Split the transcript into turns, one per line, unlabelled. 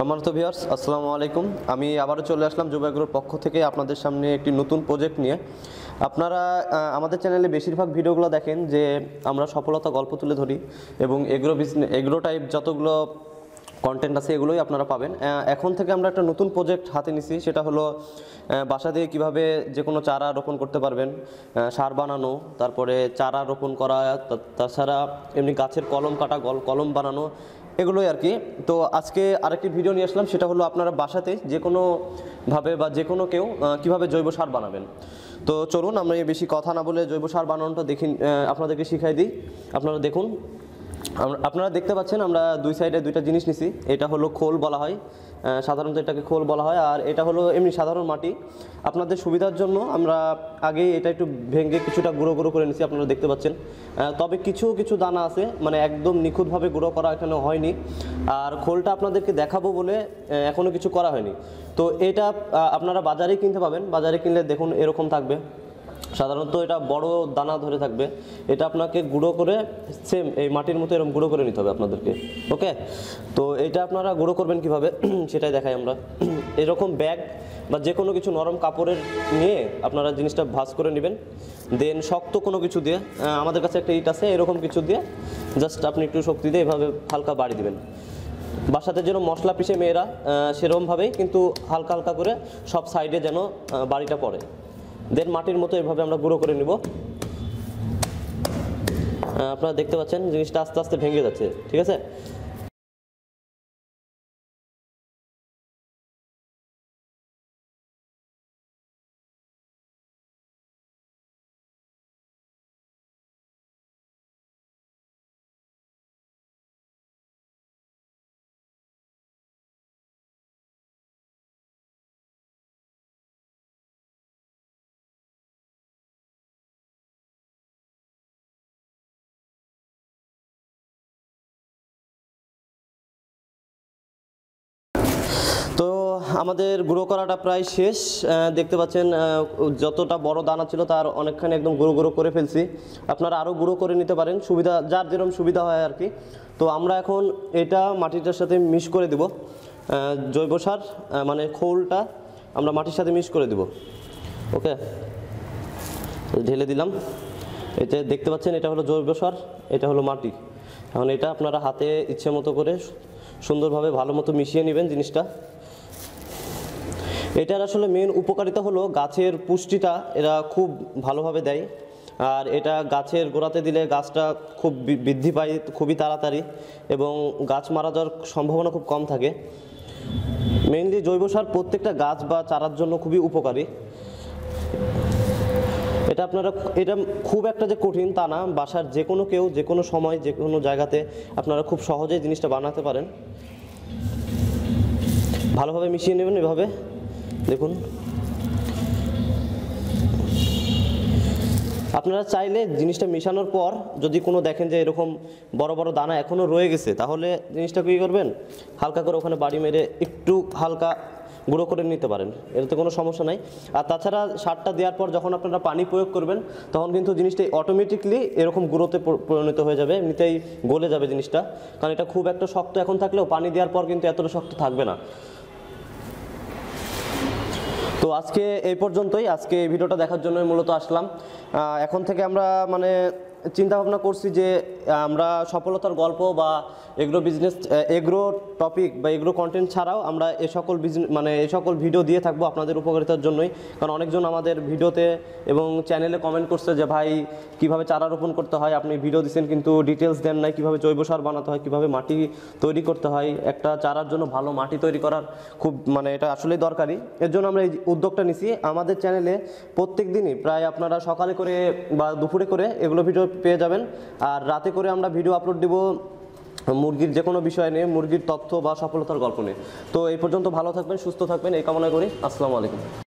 সম্মানিত ভিউয়ার্স আসসালামু আলাইকুম আমি আবারও চলে আসলাম এগ্রোর পক্ষ থেকে আপনাদের সামনে একটি নতুন প্রজেক্ট নিয়ে আপনারা আমাদের চ্যানেলে বেশিরভাগ ভিডিওগুলো দেখেন যে আমরা সফলতা গল্প তুলে ধরি এবং এগ্রো বিজনেস এগ্রো টাইপ যতগুলো কন্টেন্ট আছে এগুলোই আপনারা পাবেন এখন থেকে আমরা একটা নতুন প্রজেক্ট হাতে নিছি সেটা হলো বাসা দিয়ে কিভাবে যে কোনো চারা রোপণ করতে পারবেন সার বানানো তারপরে চারা রোপণ করা তাছাড়া এমনি গাছের কলম কাটা কলম বানানো এগুলোই আর কি তো আজকে আরেকটি ভিডিও নিয়ে আসলাম সেটা হলো আপনারা বাসাতে যে কোনোভাবে বা যে কোনো কেউ কীভাবে জৈব সার বানাবেন তো চলুন আমরা বেশি কথা না বলে জৈব সার বানানোটা দেখি আপনাদেরকে শিখাই দিই আপনারা দেখুন আপনারা দেখতে পাচ্ছেন আমরা দুই সাইডে দুইটা জিনিস নিছি এটা হলো খোল বলা হয় সাধারণত এটাকে খোল বলা হয় আর এটা হলো এমনি সাধারণ মাটি আপনাদের সুবিধার জন্য আমরা আগে এটা একটু ভেঙে কিছুটা গুঁড়ো গুঁড়ো করে নিছি আপনারা দেখতে পাচ্ছেন তবে কিছু কিছু দানা আছে মানে একদম নিখুঁতভাবে গুঁড়ো করা এখানে হয়নি আর খোলটা আপনাদেরকে দেখাবো বলে এখনও কিছু করা হয়নি তো এটা আপনারা বাজারে কিনতে পাবেন বাজারে কিনলে দেখুন এরকম থাকবে সাধারণত এটা বড় দানা ধরে থাকবে এটা আপনাকে গুঁড়ো করে সেম এই মাটির মতো এরকম গুঁড়ো করে নিতে হবে আপনাদেরকে ওকে তো এটা আপনারা গুঁড়ো করবেন কিভাবে সেটাই দেখাই আমরা এরকম ব্যাগ বা যে কোনো কিছু নরম কাপড়ের নিয়ে আপনারা জিনিসটা ভাজ করে নেবেন দেন শক্ত কোনো কিছু দিয়ে আমাদের কাছে একটা ইট আছে এরকম কিছু দিয়ে জাস্ট আপনি একটু শক্তি দিয়ে এভাবে হালকা বাড়ি দিবেন বাসাতে যেন মশলা পিষে মেয়েরা সেরকমভাবেই কিন্তু হালকা হালকা করে সব সাইডে যেন বাড়িটা পড়ে দেন মাটির মতো এভাবে আমরা গুঁড়ো করে নেব আপনারা দেখতে পাচ্ছেন জিনিসটা আস্তে আস্তে ভেঙে যাচ্ছে ঠিক আছে আমাদের গুঁড়ো করাটা প্রায় শেষ দেখতে পাচ্ছেন যতটা বড় দানা ছিল তার অনেকখানি একদম গুঁড়ো গুঁড়ো করে ফেলছি আপনারা আরও গুঁড়ো করে নিতে পারেন সুবিধা যার যেরকম সুবিধা হয় আর কি তো আমরা এখন এটা মাটিটার সাথে মিশ করে দেব জৈব সার মানে খোলটা আমরা মাটির সাথে মিশ করে দেব ওকে ঢেলে দিলাম এটা দেখতে পাচ্ছেন এটা হলো জৈব সার এটা হলো মাটি এখন এটা আপনারা হাতে ইচ্ছে মতো করে সুন্দরভাবে ভালো মতো মিশিয়ে নেবেন জিনিসটা এটার আসলে মেন উপকারিতা হলো গাছের পুষ্টিটা এরা খুব ভালোভাবে দেয় আর এটা গাছের গোড়াতে দিলে গাছটা খুব বৃদ্ধি পায় খুবই তাড়াতাড়ি এবং গাছ মারা যাওয়ার সম্ভাবনা খুব কম থাকে মেইনলি জৈব সার প্রত্যেকটা গাছ বা চারার জন্য খুবই উপকারী এটা আপনারা এটা খুব একটা যে কঠিন তা না বাসার যে কোনো কেউ যে কোনো সময় যে কোনো জায়গাতে আপনারা খুব সহজেই জিনিসটা বানাতে পারেন ভালোভাবে মিশিয়ে নেবেন এভাবে দেখুন আপনারা চাইলে জিনিসটা মিশানোর পর যদি কোনো দেখেন যে এরকম বড় বড় দানা এখনও রয়ে গেছে তাহলে জিনিসটা কী করবেন হালকা করে ওখানে বাড়ি মেরে একটু হালকা গুঁড়ো করে নিতে পারেন এতে কোনো সমস্যা নাই আর তাছাড়া সারটা দেওয়ার পর যখন আপনারা পানি প্রয়োগ করবেন তখন কিন্তু জিনিসটা অটোমেটিকলি এরকম গুঁড়োতে পরিণত হয়ে যাবে এমনিতেই গলে যাবে জিনিসটা কারণ এটা খুব একটা শক্ত এখন থাকলেও পানি দেওয়ার পর কিন্তু এতটা শক্ত থাকবে না তো আজকে এই পর্যন্তই আজকে এই ভিডিওটা দেখার জন্য মূলত আসলাম এখন থেকে আমরা মানে চিন্তা ভাবনা করছি যে আমরা সফলতার গল্প বা এগ্রো বিজনেস এগ্রো টপিক বা এগ্রো কন্টেন্ট ছাড়াও আমরা এ সকল বিজনেস মানে এ সকল ভিডিও দিয়ে থাকবো আপনাদের উপকারিতার জন্যই কারণ অনেকজন আমাদের ভিডিওতে এবং চ্যানেলে কমেন্ট করছে যে ভাই কিভাবে চারা রোপণ করতে হয় আপনি ভিডিও দিচ্ছেন কিন্তু ডিটেলস দেন নাই কীভাবে জৈব সার বানাতে হয় কীভাবে মাটি তৈরি করতে হয় একটা চারার জন্য ভালো মাটি তৈরি করার খুব মানে এটা আসলেই দরকারি এর জন্য আমরা এই উদ্যোগটা নিছি আমাদের চ্যানেলে প্রত্যেক দিনই প্রায় আপনারা সকালে করে বা দুপুরে করে এগুলো ভিডিও পেয়ে যাবেন আর রাতে করে আমরা ভিডিও আপলোড দিব মুরগির যে কোনো বিষয় নিয়ে মুরগির তথ্য বা সফলতার গল্প নিয়ে তো এই পর্যন্ত ভালো থাকবেন সুস্থ থাকবেন এই কামনা করি আসসালামু আলাইকুম